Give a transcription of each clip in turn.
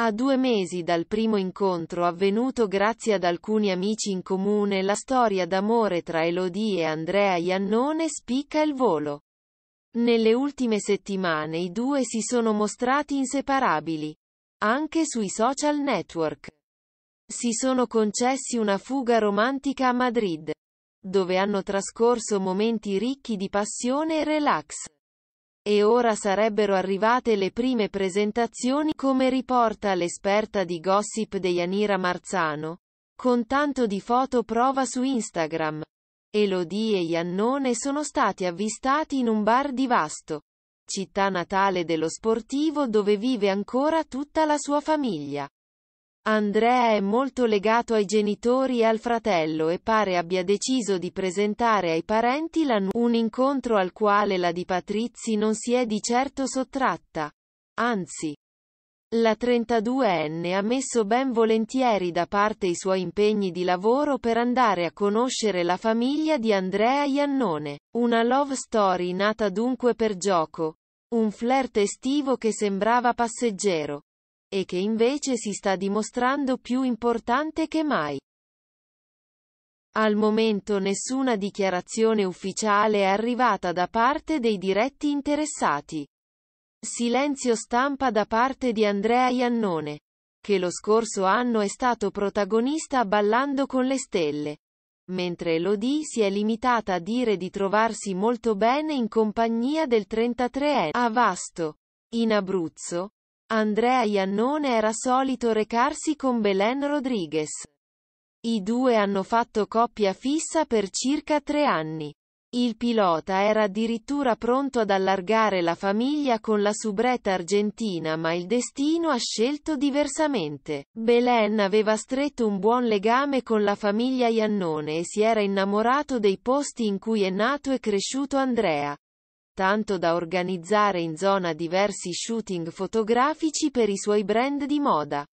A due mesi dal primo incontro avvenuto grazie ad alcuni amici in comune la storia d'amore tra Elodie e Andrea Iannone spicca il volo. Nelle ultime settimane i due si sono mostrati inseparabili. Anche sui social network. Si sono concessi una fuga romantica a Madrid, dove hanno trascorso momenti ricchi di passione e relax e ora sarebbero arrivate le prime presentazioni come riporta l'esperta di gossip Deianira Marzano, con tanto di foto prova su Instagram. Elodie e Iannone sono stati avvistati in un bar di Vasto, città natale dello sportivo dove vive ancora tutta la sua famiglia. Andrea è molto legato ai genitori e al fratello e pare abbia deciso di presentare ai parenti la nu- un incontro al quale la di Patrizi non si è di certo sottratta. Anzi, la 32enne ha messo ben volentieri da parte i suoi impegni di lavoro per andare a conoscere la famiglia di Andrea Iannone. Una love story nata dunque per gioco. Un flirt estivo che sembrava passeggero e che invece si sta dimostrando più importante che mai. Al momento nessuna dichiarazione ufficiale è arrivata da parte dei diretti interessati. Silenzio stampa da parte di Andrea Iannone, che lo scorso anno è stato protagonista Ballando con le stelle, mentre Elodie si è limitata a dire di trovarsi molto bene in compagnia del 33enne a Vasto, in Abruzzo, Andrea Iannone era solito recarsi con Belen Rodriguez. I due hanno fatto coppia fissa per circa tre anni. Il pilota era addirittura pronto ad allargare la famiglia con la subretta argentina ma il destino ha scelto diversamente. Belen aveva stretto un buon legame con la famiglia Iannone e si era innamorato dei posti in cui è nato e cresciuto Andrea tanto da organizzare in zona diversi shooting fotografici per i suoi brand di moda.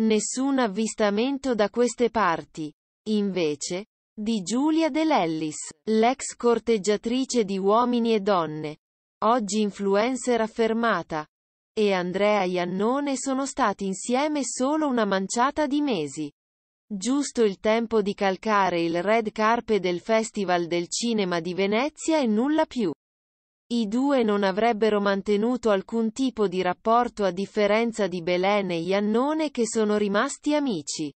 Nessun avvistamento da queste parti. Invece, di Giulia Dell'Ellis, l'ex corteggiatrice di uomini e donne, oggi influencer affermata, e Andrea Iannone sono stati insieme solo una manciata di mesi. Giusto il tempo di calcare il red carpe del Festival del Cinema di Venezia e nulla più. I due non avrebbero mantenuto alcun tipo di rapporto a differenza di Belen e Iannone che sono rimasti amici.